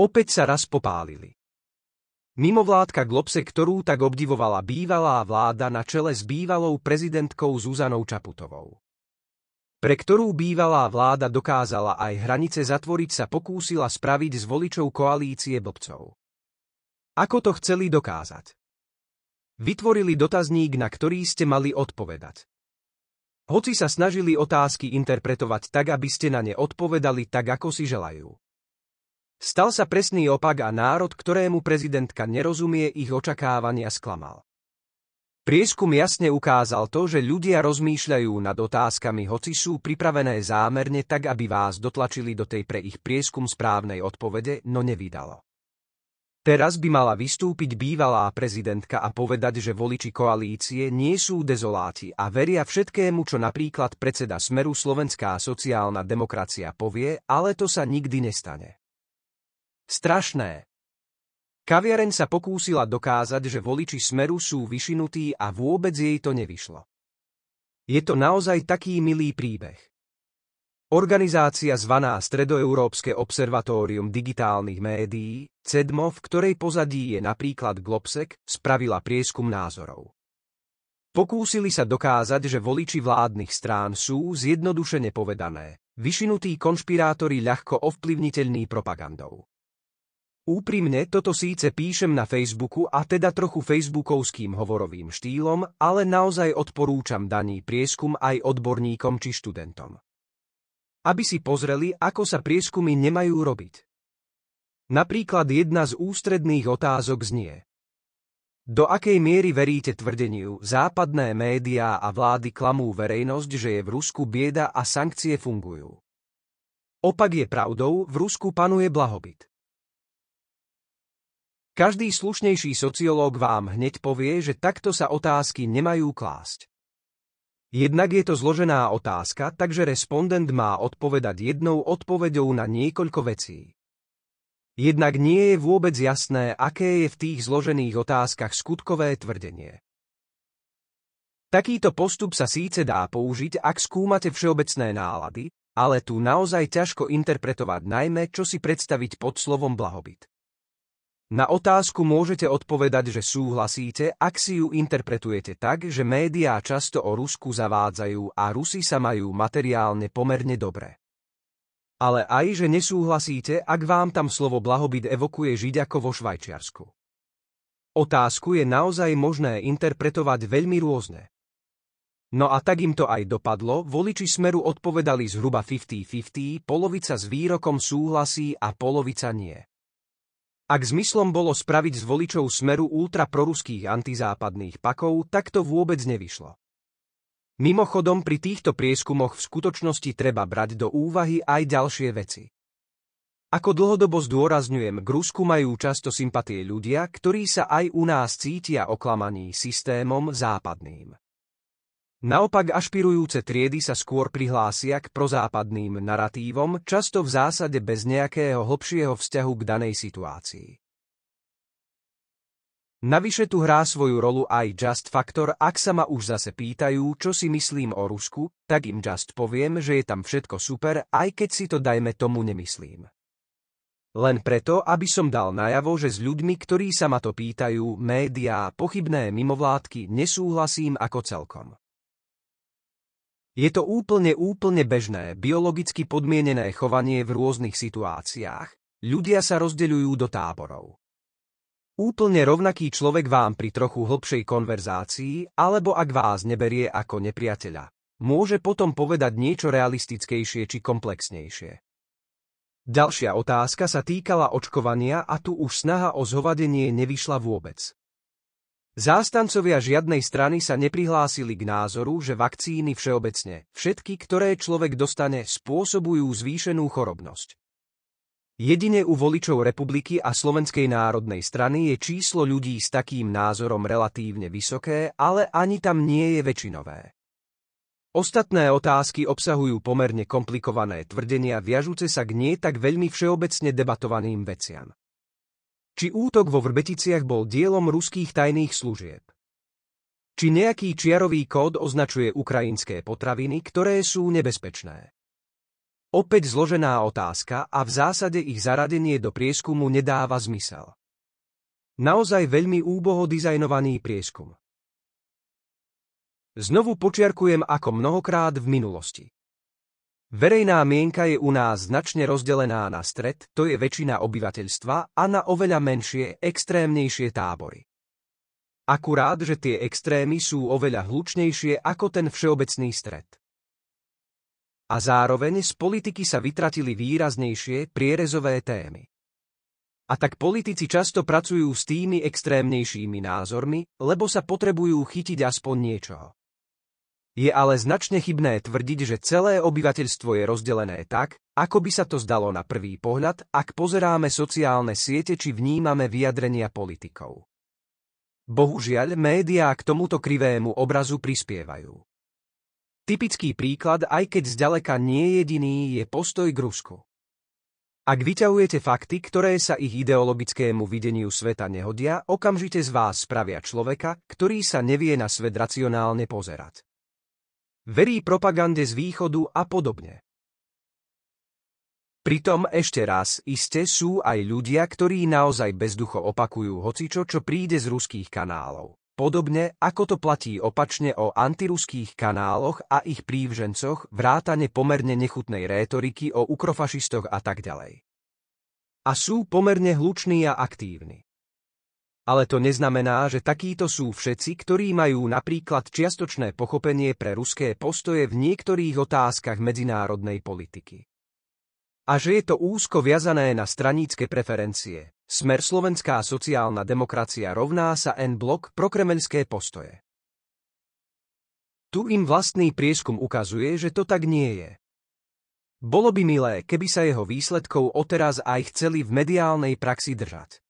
Opäť sa raz popálili. Mimovládka Globse, ktorú tak obdivovala bývalá vláda na čele s bývalou prezidentkou Zuzanou Čaputovou. Pre ktorú bývalá vláda dokázala aj hranice zatvoriť sa pokúsila spraviť z voličov koalície blbcov. Ako to chceli dokázať? Vytvorili dotazník, na ktorý ste mali odpovedať. Hoci sa snažili otázky interpretovať tak, aby ste na ne odpovedali tak, ako si želajú. Stal sa presný opak a národ, ktorému prezidentka nerozumie ich očakávania, sklamal. Prieskum jasne ukázal to, že ľudia rozmýšľajú nad otázkami, hoci sú pripravené zámerne tak, aby vás dotlačili do tej pre ich prieskum správnej odpovede, no nevydalo. Teraz by mala vystúpiť bývalá prezidentka a povedať, že voliči koalície nie sú dezoláti a veria všetkému, čo napríklad predseda Smeru Slovenská sociálna demokracia povie, ale to sa nikdy nestane. Strašné. Kaviareň sa pokúsila dokázať, že voliči Smeru sú vyšinutí a vôbec jej to nevyšlo. Je to naozaj taký milý príbeh. Organizácia zvaná Stredoeurópske observatórium digitálnych médií, CEDMO, v ktorej pozadí je napríklad Globsec, spravila prieskum názorov. Pokúsili sa dokázať, že voliči vládnych strán sú, zjednodušene povedané, vyšinutí konšpirátori ľahko ovplyvniteľní propagandou. Úprimne toto síce píšem na Facebooku a teda trochu facebookovským hovorovým štýlom, ale naozaj odporúčam daný prieskum aj odborníkom či študentom. Aby si pozreli, ako sa prieskumy nemajú robiť. Napríklad jedna z ústredných otázok znie. Do akej miery veríte tvrdeniu, západné médiá a vlády klamú verejnosť, že je v Rusku bieda a sankcie fungujú? Opak je pravdou, v Rusku panuje blahobyt. Každý slušnejší sociológ vám hneď povie, že takto sa otázky nemajú klásť. Jednak je to zložená otázka, takže respondent má odpovedať jednou odpoveďou na niekoľko vecí. Jednak nie je vôbec jasné, aké je v tých zložených otázkach skutkové tvrdenie. Takýto postup sa síce dá použiť, ak skúmate všeobecné nálady, ale tu naozaj ťažko interpretovať najmä, čo si predstaviť pod slovom blahobyt. Na otázku môžete odpovedať, že súhlasíte, ak si ju interpretujete tak, že médiá často o Rusku zavádzajú a Rusi sa majú materiálne pomerne dobre. Ale aj, že nesúhlasíte, ak vám tam slovo blahobyt evokuje Žiďako vo Švajčiarsku. Otázku je naozaj možné interpretovať veľmi rôzne. No a tak im to aj dopadlo, voliči Smeru odpovedali zhruba 50-50, polovica s výrokom súhlasí a polovica nie. Ak zmyslom bolo spraviť z voličov smeru ultraproruských antizápadných pakov, tak to vôbec nevyšlo. Mimochodom pri týchto prieskumoch v skutočnosti treba brať do úvahy aj ďalšie veci. Ako dlhodobo zdôrazňujem, k Rusku majú často sympatie ľudia, ktorí sa aj u nás cítia oklamaní systémom západným. Naopak ašpirujúce triedy sa skôr prihlásia k prozápadným naratívom, často v zásade bez nejakého hlbšieho vzťahu k danej situácii. Navyše tu hrá svoju rolu aj Just Factor, ak sa ma už zase pýtajú, čo si myslím o Rusku, tak im Just poviem, že je tam všetko super, aj keď si to dajme tomu nemyslím. Len preto, aby som dal najavo, že s ľuďmi, ktorí sa ma to pýtajú, médiá, pochybné mimovládky, nesúhlasím ako celkom. Je to úplne úplne bežné, biologicky podmienené chovanie v rôznych situáciách. Ľudia sa rozdeľujú do táborov. Úplne rovnaký človek vám pri trochu hlbšej konverzácii, alebo ak vás neberie ako nepriateľa, môže potom povedať niečo realistickejšie či komplexnejšie. Ďalšia otázka sa týkala očkovania a tu už snaha o zhovadenie nevyšla vôbec. Zástancovia žiadnej strany sa neprihlásili k názoru, že vakcíny všeobecne, všetky, ktoré človek dostane, spôsobujú zvýšenú chorobnosť. Jedine u voličov republiky a Slovenskej národnej strany je číslo ľudí s takým názorom relatívne vysoké, ale ani tam nie je väčšinové. Ostatné otázky obsahujú pomerne komplikované tvrdenia viažúce sa k nie tak veľmi všeobecne debatovaným veciam. Či útok vo Vrbeticiach bol dielom ruských tajných služieb. Či nejaký čiarový kód označuje ukrajinské potraviny, ktoré sú nebezpečné. Opäť zložená otázka a v zásade ich zaradenie do prieskumu nedáva zmysel. Naozaj veľmi úboho dizajnovaný prieskum. Znovu počiarkujem ako mnohokrát v minulosti. Verejná mienka je u nás značne rozdelená na stred, to je väčšina obyvateľstva, a na oveľa menšie, extrémnejšie tábory. Akurát, že tie extrémy sú oveľa hlučnejšie ako ten všeobecný stred. A zároveň z politiky sa vytratili výraznejšie, prierezové témy. A tak politici často pracujú s tými extrémnejšími názormi, lebo sa potrebujú chytiť aspoň niečoho. Je ale značne chybné tvrdiť, že celé obyvateľstvo je rozdelené tak, ako by sa to zdalo na prvý pohľad, ak pozeráme sociálne siete či vnímame vyjadrenia politikov. Bohužiaľ, médiá k tomuto krivému obrazu prispievajú. Typický príklad, aj keď zďaleka nie jediný, je postoj k Rusku. Ak vyťahujete fakty, ktoré sa ich ideologickému videniu sveta nehodia, okamžite z vás spravia človeka, ktorý sa nevie na svet racionálne pozerať verí propagande z východu a podobne. Pritom ešte raz, iste sú aj ľudia, ktorí naozaj bezducho opakujú hocičo, čo príde z ruských kanálov. Podobne, ako to platí opačne o antiruských kanáloch a ich prívžencoch, vrátane pomerne nechutnej rétoriky o ukrofašistoch a tak ďalej. A sú pomerne hluční a aktívni ale to neznamená, že takíto sú všetci, ktorí majú napríklad čiastočné pochopenie pre ruské postoje v niektorých otázkach medzinárodnej politiky. A že je to úzko viazané na stranícke preferencie. Smer slovenská sociálna demokracia rovná sa N-blok pro kremelské postoje. Tu im vlastný prieskum ukazuje, že to tak nie je. Bolo by milé, keby sa jeho výsledkov oteraz aj chceli v mediálnej praxi držať.